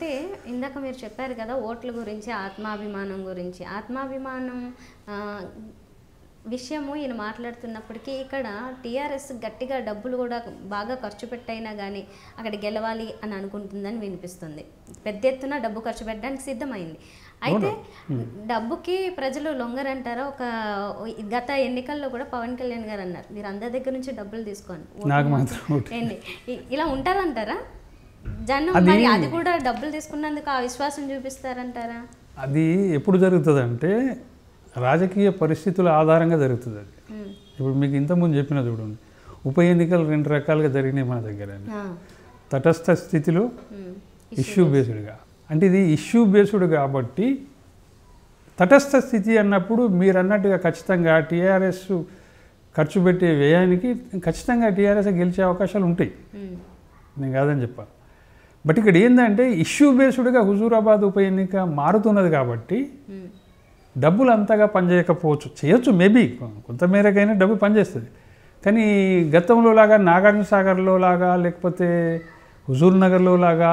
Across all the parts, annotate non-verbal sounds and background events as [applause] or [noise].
అయితే ఇందాక మీరు చెప్పారు కదా ఓట్ల గురించి ఆత్మాభిమానం గురించి ఆత్మాభిమానం విషయము ఈయన మాట్లాడుతున్నప్పటికీ ఇక్కడ టీఆర్ఎస్ గట్టిగా డబ్బులు కూడా బాగా ఖర్చు పెట్టైనా కానీ అక్కడ గెలవాలి అని అనుకుంటుందని వినిపిస్తుంది పెద్ద ఎత్తున డబ్బు ఖర్చు పెట్టడానికి సిద్ధమైంది అయితే డబ్బుకి ప్రజలు లొంగరంటారా ఒక గత ఎన్నికల్లో కూడా పవన్ కళ్యాణ్ గారు అన్నారు మీరు అందరి దగ్గర నుంచి డబ్బులు తీసుకోండి ఇలా ఉంటారంటారా అది కూడా డబ్బులు తీసుకున్నందుకు చూపిస్తారంటారా అది ఎప్పుడు జరుగుతుంది అంటే రాజకీయ పరిస్థితుల ఆధారంగా జరుగుతుంది అది ఇప్పుడు మీకు ఇంతకుముందు చెప్పిన చూడండి ఉప ఎన్నికలు రెండు రకాలుగా జరిగినాయి మన దగ్గర తటస్థ స్థితిలో ఇష్యూ బేస్డ్గా అంటే ఇది ఇష్యూ బేస్డ్ కాబట్టి తటస్థ స్థితి అన్నప్పుడు మీరు అన్నట్టుగా ఖచ్చితంగా టీఆర్ఎస్ ఖర్చు పెట్టే వ్యయానికి ఖచ్చితంగా టీఆర్ఎస్ గెలిచే అవకాశాలు ఉంటాయి నేను కాదని చెప్పాను బట్ ఇక్కడ ఏంటంటే ఇష్యూ బేస్డ్గా హుజూరాబాద్ ఉప ఎన్నిక మారుతున్నది కాబట్టి డబ్బులు అంతగా పనిచేయకపోవచ్చు చేయొచ్చు మేబీ కొంతమేరకైనా డబ్బు పనిచేస్తుంది కానీ గతంలో లాగా నాగార్జున సాగర్లో లాగా లేకపోతే హుజూర్ నగర్లో లాగా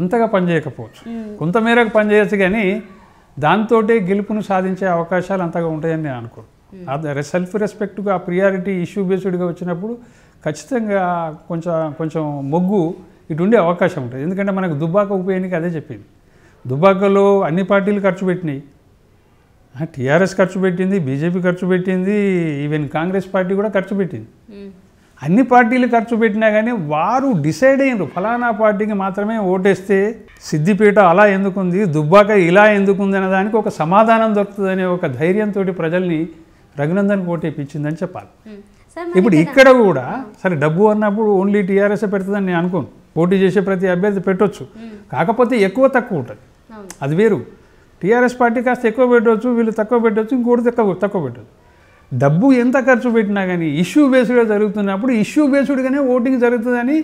అంతగా పనిచేయకపోవచ్చు కొంతమేరకు పనిచేయచ్చు కానీ దాంతో గెలుపును సాధించే అవకాశాలు అంతగా ఉంటాయని నేను అనుకోను సెల్ఫ్ రెస్పెక్ట్గా ప్రియారిటీ ఇష్యూ బేస్డ్గా వచ్చినప్పుడు ఖచ్చితంగా కొంచెం కొంచెం మొగ్గు ఇటు ఉండే అవకాశం ఉంటుంది ఎందుకంటే మనకు దుబ్బాక ఉప ఎన్నిక అదే చెప్పింది దుబ్బాకలో అన్ని పార్టీలు ఖర్చు పెట్టినాయి టీఆర్ఎస్ ఖర్చు పెట్టింది బీజేపీ ఖర్చు పెట్టింది ఈవెన్ కాంగ్రెస్ పార్టీ కూడా ఖర్చు పెట్టింది అన్ని పార్టీలు ఖర్చు పెట్టినా కానీ వారు డిసైడ్ అయినరు ఫలానా పార్టీకి మాత్రమే ఓటేస్తే సిద్దిపేట అలా ఎందుకుంది దుబ్బాక ఇలా ఎందుకుంది అనే దానికి ఒక సమాధానం దొరుకుతుందనే ఒక ధైర్యంతో ప్రజల్ని రఘునందన్ ఓటేపించిందని చెప్పాలి ఇప్పుడు ఇక్కడ కూడా సరే డబ్బు అన్నప్పుడు ఓన్లీ టీఆర్ఎస్ పెడుతుందని నేను అనుకోను పోటీ చేసే ప్రతి అభ్యర్థి పెట్టొచ్చు కాకపోతే ఎక్కువ తక్కువ ఉంటుంది అది వేరు టీఆర్ఎస్ పార్టీ కాస్త ఎక్కువ పెట్టవచ్చు వీళ్ళు తక్కువ పెట్టవచ్చు ఇంకోటి తక్కువ తక్కువ పెట్టవచ్చు డబ్బు ఎంత ఖర్చు పెట్టినా కానీ ఇష్యూ బేస్డ్గా జరుగుతున్నప్పుడు ఇష్యూ బేస్డ్గానే ఓటింగ్ జరుగుతుందని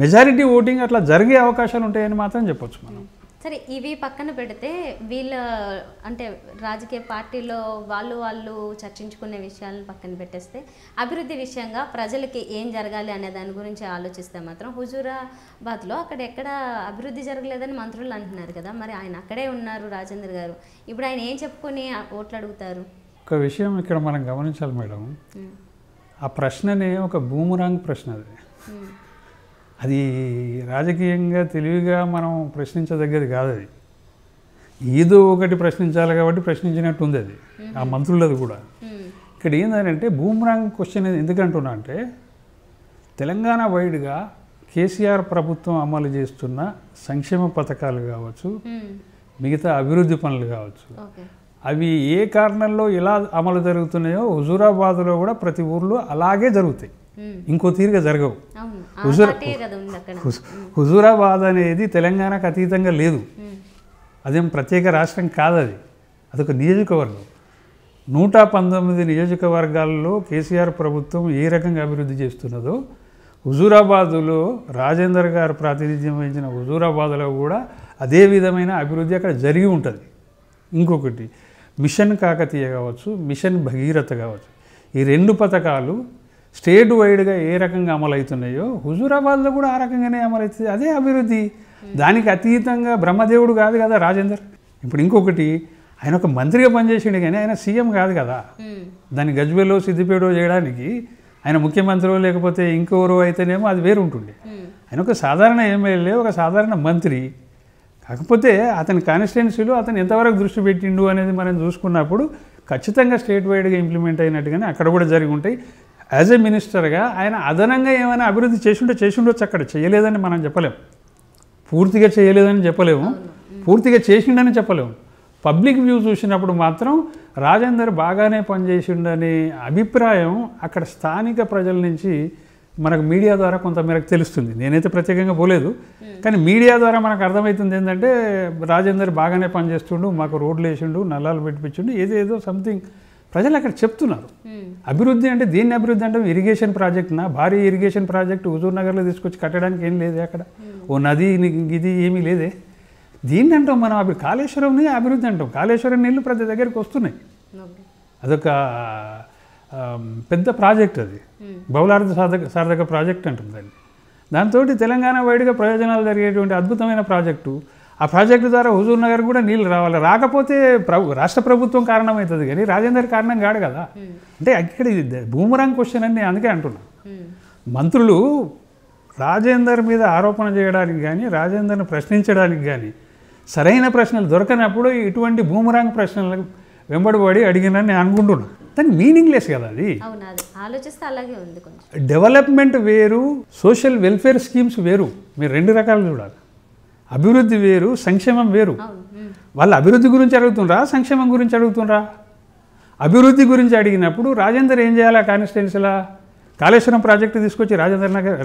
మెజారిటీ ఓటింగ్ అట్లా జరిగే అవకాశాలు ఉంటాయని మాత్రం చెప్పొచ్చు మనం సరే ఇవి పక్కన పెడితే వీళ్ళ అంటే రాజకీయ పార్టీలో వాళ్ళు వాళ్ళు చర్చించుకునే విషయాలను పక్కన పెట్టేస్తే అభివృద్ధి విషయంగా ప్రజలకి ఏం జరగాలి అనే దాని గురించి ఆలోచిస్తే మాత్రం హుజూరాబాద్లో అక్కడ ఎక్కడ అభివృద్ధి జరగలేదని మంత్రులు అంటున్నారు కదా మరి ఆయన అక్కడే ఉన్నారు రాజేంద్ర గారు ఇప్పుడు ఆయన ఏం చెప్పుకొని ఓట్లు అడుగుతారు ఒక విషయం ఇక్కడ మనం గమనించాలి మేడం ఆ ప్రశ్ననే ఒక భూమురాంగ్ ప్రశ్న అది అది రాజకీయంగా తెలివిగా మనం ప్రశ్నించదగ్గది కాదు అది ఏదో ఒకటి ప్రశ్నించాలి కాబట్టి ప్రశ్నించినట్టు ఉంది అది ఆ మంత్రులది కూడా ఇక్కడ ఏంటంటే భూమ్రాంగ్ క్వశ్చన్ ఎందుకంటున్నా అంటే తెలంగాణ వైడ్గా కేసీఆర్ ప్రభుత్వం అమలు చేస్తున్న సంక్షేమ పథకాలు కావచ్చు మిగతా అభివృద్ధి పనులు కావచ్చు అవి ఏ కారణంలో ఎలా అమలు జరుగుతున్నాయో హుజూరాబాద్లో కూడా ప్రతి ఊర్లో అలాగే జరుగుతాయి ఇంకో తీరుగా జరగవు హుజూరాబాద్ అనేది తెలంగాణకు అతీతంగా లేదు అదేం ప్రత్యేక రాష్ట్రం కాదు అది అదొక నియోజకవర్గం నూట పంతొమ్మిది నియోజకవర్గాల్లో కేసీఆర్ ప్రభుత్వం ఏ రకంగా అభివృద్ధి చేస్తున్నదో హుజూరాబాదులో రాజేందర్ గారు ప్రాతినిధ్యం వహించిన హుజూరాబాద్లో కూడా అదే విధమైన అభివృద్ధి అక్కడ జరిగి ఉంటుంది ఇంకొకటి మిషన్ కాకతీయ కావచ్చు మిషన్ భగీరథ కావచ్చు ఈ రెండు పథకాలు స్టేట్ వైడ్గా ఏ రకంగా అమలవుతున్నాయో హుజూరాబాద్లో కూడా ఆ రకంగానే అమలవుతుంది అదే అభివృద్ధి hmm. దానికి అతీతంగా బ్రహ్మదేవుడు కాదు కదా రాజేందర్ ఇప్పుడు ఇంకొకటి ఆయన ఒక మంత్రిగా పనిచేసిండు కానీ ఆయన సీఎం కాదు కదా hmm. దాన్ని గజ్వేలో సిద్దిపేటో చేయడానికి ఆయన ముఖ్యమంత్రి లేకపోతే ఇంకెవరో అయితేనేమో అది వేరు ఉంటుండే hmm. ఆయన ఒక సాధారణ ఎమ్మెల్యే ఒక సాధారణ మంత్రి కాకపోతే అతని కాన్స్టిట్యున్సీలో అతను ఎంతవరకు దృష్టి పెట్టిండు అనేది మనం చూసుకున్నప్పుడు ఖచ్చితంగా స్టేట్ వైడ్గా ఇంప్లిమెంట్ అయినట్టుగానే అక్కడ కూడా జరిగి ఉంటాయి యాజ్ ఏ మినిస్టర్గా ఆయన అదనంగా ఏమైనా అభివృద్ధి చేసింటే చేసిండొచ్చు అక్కడ చేయలేదని మనం చెప్పలేము పూర్తిగా చేయలేదని చెప్పలేము పూర్తిగా చేసిండని చెప్పలేము పబ్లిక్ వ్యూ చూసినప్పుడు మాత్రం రాజేందర్ బాగానే పనిచేసిండనే అభిప్రాయం అక్కడ స్థానిక ప్రజల నుంచి మనకు మీడియా ద్వారా కొంత మేరకు తెలుస్తుంది నేనైతే ప్రత్యేకంగా పోలేదు కానీ మీడియా ద్వారా మనకు అర్థమవుతుంది ఏంటంటే రాజేందర్ బాగానే పనిచేస్తుండు మాకు రోడ్లు వేసిండు నల్లాలు పెట్టిపించిండు ఏదేదో సంథింగ్ ప్రజలు అక్కడ చెప్తున్నారు అభివృద్ధి అంటే దీన్ని అభివృద్ధి అంటే ఇరిగేషన్ ప్రాజెక్ట్నా భారీ ఇరిగేషన్ ప్రాజెక్టు హుజూర్ నగర్లో తీసుకొచ్చి కట్టడానికి ఏం లేదే అక్కడ ఓ నది ఇది ఏమీ లేదే దీన్ని అంటాం మనం అభి కాళేశ్వరంని అభివృద్ధి అంటాం కాళేశ్వరం నీళ్ళు ప్రతి దగ్గరికి వస్తున్నాయి అదొక పెద్ద ప్రాజెక్ట్ అది బహుళార్థ సాధక సార్థక ప్రాజెక్ట్ అంటుంది దాన్ని దాంతో తెలంగాణ వైడ్గా ప్రయోజనాలు జరిగేటువంటి అద్భుతమైన ప్రాజెక్టు ఆ ప్రాజెక్టు ద్వారా హుజూర్ నగర్ కూడా నీళ్ళు రావాలి రాకపోతే ప్రభు రాష్ట్ర ప్రభుత్వం కారణమవుతుంది కానీ రాజేందర్ కారణం కాడు కదా అంటే ఇక్కడ భూమరాంగ్ క్వశ్చన్ అని నేను అందుకే అంటున్నా మంత్రులు రాజేందర్ మీద ఆరోపణ చేయడానికి కానీ రాజేందర్ని ప్రశ్నించడానికి కానీ సరైన ప్రశ్నలు దొరకనప్పుడు ఇటువంటి భూమరాంగ్ ప్రశ్నలకు వెంబడిపడి అడిగినని నేను అనుకుంటున్నాను దాని మీనింగ్లెస్ కదా అది ఆలోచిస్తే అలాగే ఉంది డెవలప్మెంట్ వేరు సోషల్ వెల్ఫేర్ స్కీమ్స్ వేరు మీరు రెండు రకాలు చూడాలి అభివృద్ధి వేరు సంక్షేమం వేరు వాళ్ళు అభివృద్ధి గురించి అడుగుతుండ్రా సంక్షేమం గురించి అడుగుతుండ్రా అభివృద్ధి గురించి అడిగినప్పుడు రాజేందర్ ఏం చేయాలా కాన్స్టిట్యున్సీలా కాళేశ్వరం ప్రాజెక్టు తీసుకొచ్చి రాజేందర్ నగర్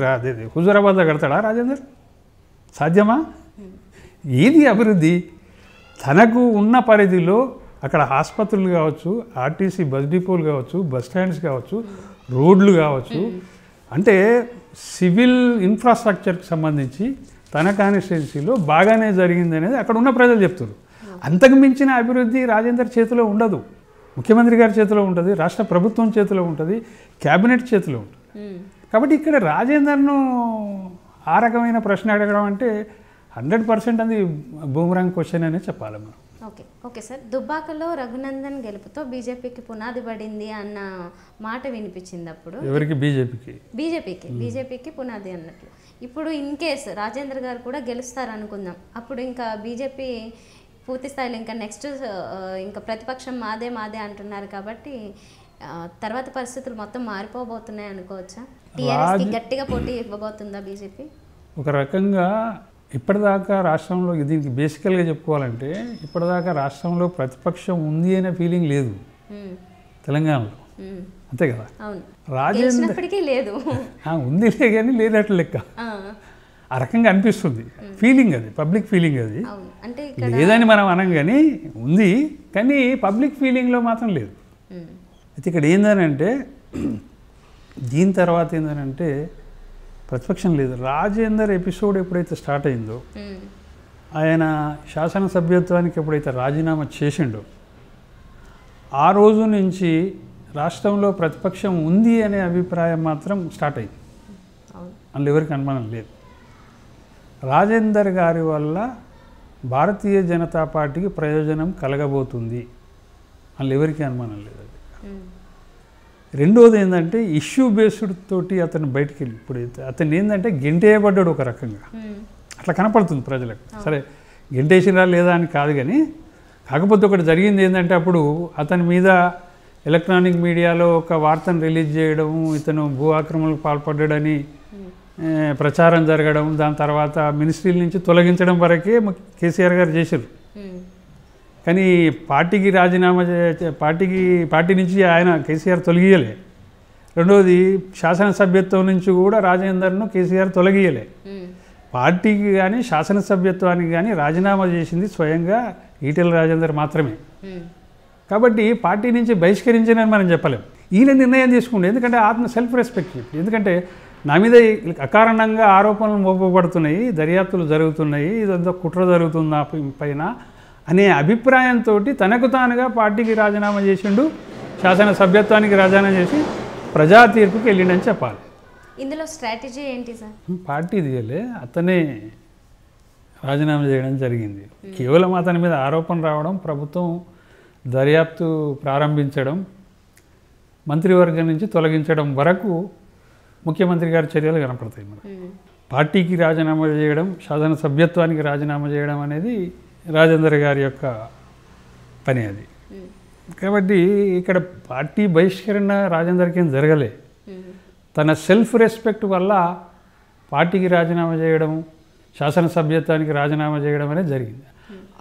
హుజూరాబాద్లో కడతాడా రాజేందర్ సాధ్యమా ఏది అభివృద్ధి తనకు ఉన్న పరిధిలో అక్కడ ఆసుపత్రులు కావచ్చు ఆర్టీసీ బస్ డిపోలు కావచ్చు బస్ స్టాండ్స్ కావచ్చు రోడ్లు కావచ్చు అంటే సివిల్ ఇన్ఫ్రాస్ట్రక్చర్కి సంబంధించి తన కాన్స్టిట్యున్సీలో బాగానే జరిగింది అనేది అక్కడ ఉన్న ప్రజలు చెప్తున్నారు అంతకు మించిన అభివృద్ధి రాజేందర్ చేతిలో ఉండదు ముఖ్యమంత్రి గారి చేతిలో ఉంటుంది రాష్ట్ర ప్రభుత్వం చేతిలో ఉంటుంది క్యాబినెట్ చేతిలో ఉంటుంది కాబట్టి ఇక్కడ రాజేందర్ను ఆ రకమైన ప్రశ్న అడగడం అంటే హండ్రెడ్ పర్సెంట్ అది బూమరాంగ్ క్వశ్చన్ అనే చెప్పాలి మనం ఓకే ఓకే సార్ దుబ్బాకలో రఘునందన్ గెలుపుతో బీజేపీకి పునాది పడింది అన్న మాట వినిపించింది అప్పుడు ఎవరికి బీజేపీకి బీజేపీకి బీజేపీకి పునాది అన్నట్లు ఇప్పుడు ఇన్ కేస్ రాజేంద్ర గారు కూడా గెలుస్తారు అనుకుందాం అప్పుడు ఇంకా బీజేపీ పూర్తి స్థాయిలో ఇంకా నెక్స్ట్ uh, ఇంకా ప్రతిపక్షం మాదే మాదే అంటున్నారు కాబట్టి uh, తర్వాత పరిస్థితులు మొత్తం మారిపోబోతున్నాయి అనుకోవచ్చా టీఆర్ఎస్కి గట్టిగా పోటీ ఇవ్వబోతుందా బీజేపీ ఒక రకంగా ఇప్పటిదాకా రాష్ట్రంలో దీనికి బేసికల్గా చెప్పుకోవాలంటే ఇప్పటిదాకా రాష్ట్రంలో ప్రతిపక్షం ఉంది అనే ఫీలింగ్ లేదు తెలంగాణలో అంతే కదా రాజేంద్ర లేదు ఉందిలే కానీ లేనట్లు లెక్క ఆ రకంగా అనిపిస్తుంది ఫీలింగ్ అది పబ్లిక్ ఫీలింగ్ అది లేదని మనం అనం కానీ ఉంది కానీ పబ్లిక్ ఫీలింగ్లో మాత్రం లేదు అయితే ఇక్కడ ఏందనంటే [clears throat] దీని తర్వాత అంటే ప్రతిపక్షం లేదు రాజేందర్ ఎపిసోడ్ ఎప్పుడైతే స్టార్ట్ అయిందో ఆయన శాసనసభ్యత్వానికి ఎప్పుడైతే రాజీనామా చేసిండో ఆ రోజు నుంచి రాష్ట్రంలో ప్రతిపక్షం ఉంది అనే అభిప్రాయం మాత్రం స్టార్ట్ అయింది అందులో ఎవరికి అనుమానం లేదు రాజేందర్ గారి వల్ల భారతీయ జనతా పార్టీకి ప్రయోజనం కలగబోతుంది అందులో ఎవరికి అనుమానం లేదు అది రెండోది ఏంటంటే ఇష్యూ బేస్డ్ తోటి అతను బయటికి వెళ్ళి ఇప్పుడు అతను ఏంటంటే గెంటేయబడ్డాడు ఒక రకంగా అట్లా కనపడుతుంది ప్రజలకు సరే గెంటేసినా లేదా అని కాదు కానీ కాకపోతే ఒకటి జరిగింది ఏంటంటే అప్పుడు అతని మీద ఎలక్ట్రానిక్ మీడియాలో ఒక వార్తను రిలీజ్ చేయడము ఇతను భూ ఆక్రమణకు పాల్పడ్డాడని ప్రచారం జరగడం దాని తర్వాత మినిస్ట్రీల నుంచి తొలగించడం వరకే కేసీఆర్ గారు చేశారు కానీ పార్టీకి రాజీనామా పార్టీకి పార్టీ నుంచి ఆయన కేసీఆర్ తొలగియలే రెండవది శాసనసభ్యత్వం నుంచి కూడా రాజేందర్ను కేసీఆర్ తొలగియలే పార్టీకి కానీ శాసనసభ్యత్వానికి కానీ రాజీనామా చేసింది స్వయంగా ఈటెల రాజేందర్ మాత్రమే కాబట్టి పార్టీ నుంచి బహిష్కరించినని మనం చెప్పలేం ఈయన నిర్ణయం తీసుకుంటే ఎందుకంటే ఆత్మ సెల్ఫ్ రెస్పెక్ట్ ఎందుకంటే నా మీద అకారణంగా ఆరోపణలు మోపబడుతున్నాయి దర్యాప్తులు జరుగుతున్నాయి ఇదంతా కుట్ర జరుగుతుందా పైన అనే అభిప్రాయంతో తనకు తానుగా పార్టీకి రాజీనామా చేసిండు శాసన సభ్యత్వానికి రాజీనామా చేసి ప్రజా తీర్పుకి వెళ్ళిండని చెప్పాలి ఇందులో స్ట్రాటజీ ఏంటి సార్ పార్టీ దిగలే అతనే రాజీనామా చేయడం జరిగింది కేవలం అతని మీద ఆరోపణ రావడం ప్రభుత్వం దర్యాప్తు ప్రారంభించడం మంత్రివర్గం నుంచి తొలగించడం వరకు ముఖ్యమంత్రి గారి చర్యలు కనపడతాయి మనకు పార్టీకి రాజీనామా చేయడం శాసన సభ్యత్వానికి రాజీనామా చేయడం అనేది రాజేందర్ గారి యొక్క పని అది కాబట్టి ఇక్కడ పార్టీ బహిష్కరణ రాజేందర్కి ఏం జరగలే తన సెల్ఫ్ రెస్పెక్ట్ వల్ల పార్టీకి రాజీనామా చేయడం శాసన సభ్యత్వానికి రాజీనామా చేయడం అనేది జరిగింది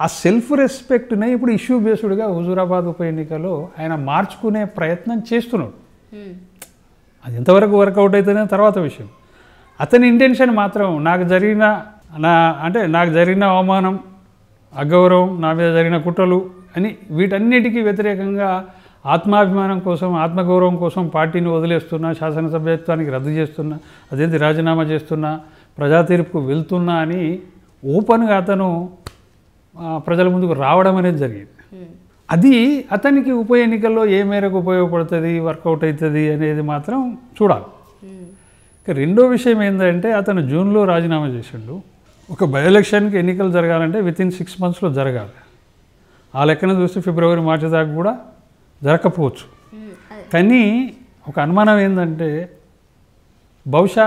ఆ సెల్ఫ్ రెస్పెక్ట్నే ఇప్పుడు ఇష్యూ బేస్డ్గా హుజూరాబాద్ ఉప ఎన్నికలో ఆయన మార్చుకునే ప్రయత్నం చేస్తున్నాడు hmm. అది ఎంతవరకు వర్కౌట్ అవుతుందనే తర్వాత విషయం అతని ఇంటెన్షన్ మాత్రం నాకు జరిగిన నా అంటే నాకు జరిగిన అవమానం అగౌరవం నా మీద జరిగిన కుట్రలు అని వీటన్నిటికీ వ్యతిరేకంగా ఆత్మాభిమానం కోసం ఆత్మగౌరవం కోసం పార్టీని వదిలేస్తున్నా శాసనసభ్యత్వానికి రద్దు చేస్తున్నా అదేంటి రాజీనామా చేస్తున్నా ప్రజా తీర్పుకు వెళ్తున్నా అని ఓపెన్గా అతను ప్రజల ముందుకు రావడం అనేది జరిగింది అది అతనికి ఉప ఎన్నికల్లో ఏ మేరకు ఉపయోగపడుతుంది వర్కౌట్ అవుతుంది అనేది మాత్రం చూడాలి ఇక రెండో విషయం ఏంటంటే అతను జూన్లో రాజీనామా చేసిండు ఒక బై ఎలక్షన్కి ఎన్నికలు జరగాలంటే విత్ ఇన్ సిక్స్ మంత్స్లో జరగాలి ఆ లెక్కన చూస్తే ఫిబ్రవరి మార్చి దాకా కూడా జరగకపోవచ్చు కానీ ఒక అనుమానం ఏంటంటే బహుశా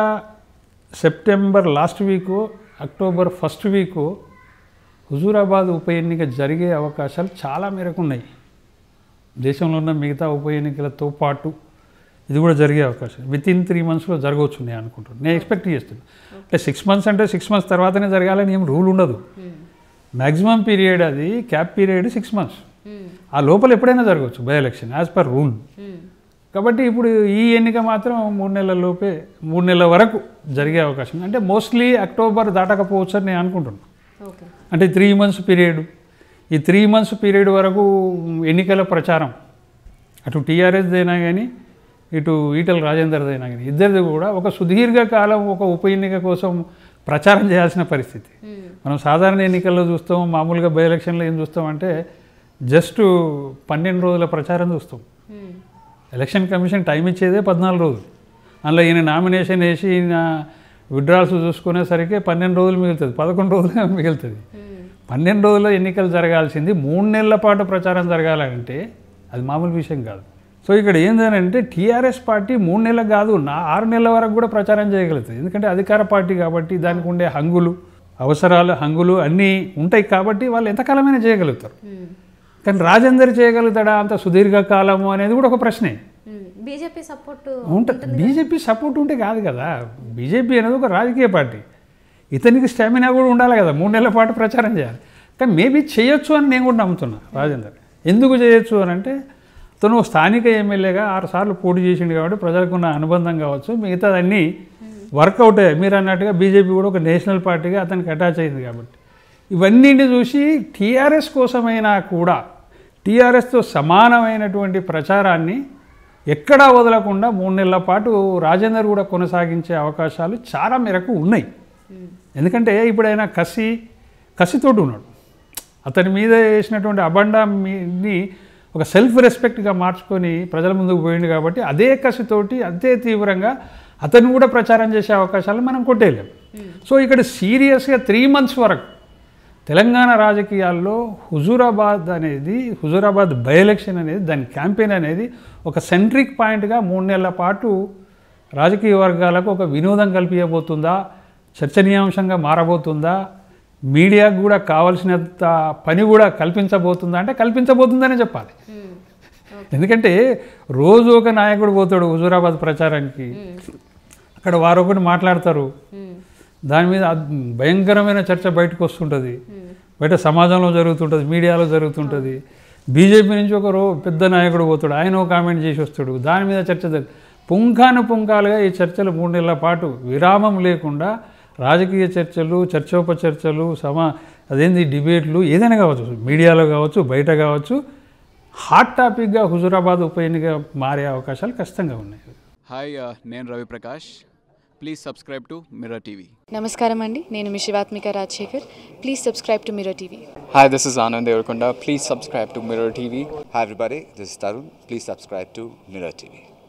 September last week October first week Huzurabad ఉప ఎన్నిక జరిగే అవకాశాలు చాలా మేరకు ఉన్నాయి దేశంలో ఉన్న మిగతా ఉప ఎన్నికలతో పాటు ఇది కూడా జరిగే అవకాశం విత్ ఇన్ త్రీ మంత్స్లో జరగవచ్చు నేను అనుకుంటున్నాను నేను ఎక్స్పెక్ట్ చేస్తున్నాను అంటే సిక్స్ మంత్స్ అంటే సిక్స్ మంత్స్ తర్వాతనే జరగాలని ఏం రూల్ ఉండదు మ్యాక్సిమం hmm. పీరియడ్ అది క్యాప్ పీరియడ్ సిక్స్ మంత్స్ ఆ లోపల ఎప్పుడైనా జరగవచ్చు by election as per rule కాబట్టి ఇప్పుడు ఈ ఎన్నిక మాత్రం మూడు నెలల లోపే మూడు నెలల వరకు జరిగే అవకాశం అంటే మోస్ట్లీ అక్టోబర్ దాటకపోవచ్చు అని నేను అనుకుంటున్నాను అంటే త్రీ మంత్స్ పీరియడ్ ఈ త్రీ మంత్స్ పీరియడ్ వరకు ఎన్నికల ప్రచారం అటు టీఆర్ఎస్దైనా కానీ ఇటు ఈటల రాజేందర్దైనా కానీ ఇద్దరిది కూడా ఒక సుదీర్ఘ కాలం ఒక ఉప ఎన్నిక కోసం ప్రచారం చేయాల్సిన పరిస్థితి hmm. మనం సాధారణ ఎన్నికల్లో చూస్తాం మామూలుగా బై ఎలక్షన్లో ఏం చూస్తామంటే జస్ట్ పన్నెండు రోజుల ప్రచారం చూస్తాం hmm. ఎలక్షన్ కమిషన్ టైం ఇచ్చేదే పద్నాలుగు రోజులు అందులో ఈయన నామినేషన్ వేసి ఈయన విడ్రాల్స్ చూసుకునేసరికి పన్నెండు రోజులు మిగులుతుంది పదకొండు రోజులు మిగులుతుంది పన్నెండు రోజుల్లో ఎన్నికలు జరగాల్సింది మూడు నెలల పాటు ప్రచారం జరగాలంటే అది మామూలు విషయం కాదు సో ఇక్కడ ఏంటంటే టీఆర్ఎస్ పార్టీ మూడు నెలలు కాదు నా ఆరు నెలల వరకు కూడా ప్రచారం చేయగలుగుతుంది ఎందుకంటే అధికార పార్టీ కాబట్టి దానికి ఉండే హంగులు అవసరాలు హంగులు అన్నీ ఉంటాయి కాబట్టి వాళ్ళు ఎంతకాలమైనా చేయగలుగుతారు కానీ రాజేందర్ చేయగలుగుతాడా అంత సుదీర్ఘకాలము అనేది కూడా ఒక ప్రశ్నే బీజేపీ సపోర్ట్ ఉంటుంది బీజేపీ సపోర్ట్ ఉంటే కాదు కదా బీజేపీ అనేది ఒక రాజకీయ పార్టీ ఇతనికి స్టామినా కూడా ఉండాలి కదా మూడు నెలల పాటు ప్రచారం చేయాలి కానీ మేబీ చేయొచ్చు అని నేను కూడా నమ్ముతున్నా రాజేందర్ ఎందుకు చేయొచ్చు అని అంటే తను స్థానిక ఎమ్మెల్యేగా ఆరుసార్లు పోటీ చేసిండు కాబట్టి ప్రజలకున్న అనుబంధం కావచ్చు మిగతాదన్నీ వర్కౌట్ మీరు అన్నట్టుగా బీజేపీ కూడా ఒక నేషనల్ పార్టీగా అతనికి అటాచ్ అయింది కాబట్టి ఇవన్నీ చూసి టీఆర్ఎస్ కోసమైనా కూడా టీఆర్ఎస్తో సమానమైనటువంటి ప్రచారాన్ని ఎక్కడా వదలకుండా మూడు నెలల పాటు రాజేందర్ కూడా కొనసాగించే అవకాశాలు చాలా మేరకు ఉన్నాయి hmm. ఎందుకంటే ఇప్పుడు ఆయన కసి కసితోటి ఉన్నాడు అతని మీద వేసినటువంటి అబండాన్ని ఒక సెల్ఫ్ రెస్పెక్ట్గా మార్చుకొని ప్రజల ముందుకు పోయిండు కాబట్టి అదే కసితోటి అదే తీవ్రంగా అతను కూడా ప్రచారం చేసే అవకాశాలు మనం కొట్టేయలేం hmm. సో ఇక్కడ సీరియస్గా త్రీ మంత్స్ వరకు తెలంగాణ రాజకీయాల్లో హుజూరాబాద్ అనేది హుజూరాబాద్ బై ఎలక్షన్ అనేది దాని క్యాంపెయిన్ అనేది ఒక సెంట్రిక్ పాయింట్గా మూడు నెలల పాటు రాజకీయ వర్గాలకు ఒక వినోదం కల్పించబోతుందా చర్చనీయాంశంగా మారబోతుందా మీడియాకు కూడా కావలసినంత పని కూడా కల్పించబోతుందా అంటే కల్పించబోతుందనే చెప్పాలి hmm. ఎందుకంటే రోజు ఒక నాయకుడు పోతాడు హుజూరాబాద్ ప్రచారానికి అక్కడ వారు ఒకటి మాట్లాడతారు hmm. దాని మీద భయంకరమైన చర్చ బయటకు వస్తుంటుంది hmm. బయట సమాజంలో జరుగుతుంటుంది మీడియాలో జరుగుతుంటుంది బీజేపీ నుంచి ఒకరు పెద్ద నాయకుడు పోతాడు ఆయన కామెంట్ చేసి వస్తాడు దాని మీద చర్చ జరిగింది పుంఖాను పుంఖాలుగా ఈ చర్చలు మూడు నెలల పాటు విరామం లేకుండా రాజకీయ చర్చలు చర్చోపచర్చలు సమా అదేంది డిబేట్లు ఏదైనా కావచ్చు మీడియాలో కావచ్చు బయట కావచ్చు హాట్ టాపిక్గా హుజురాబాద్ ఉప ఎన్నిక మారే అవకాశాలు ఖచ్చితంగా ఉన్నాయి హాయ్ నేను Raviprakash please subscribe to Mirror TV నమస్కారం అండి నేను మిషివాత్మిక Rajasekhar please subscribe to Mirror TV hi this is Anand ఎవరకొండ please subscribe to Mirror TV hi everybody this is Tarun please subscribe to Mirror TV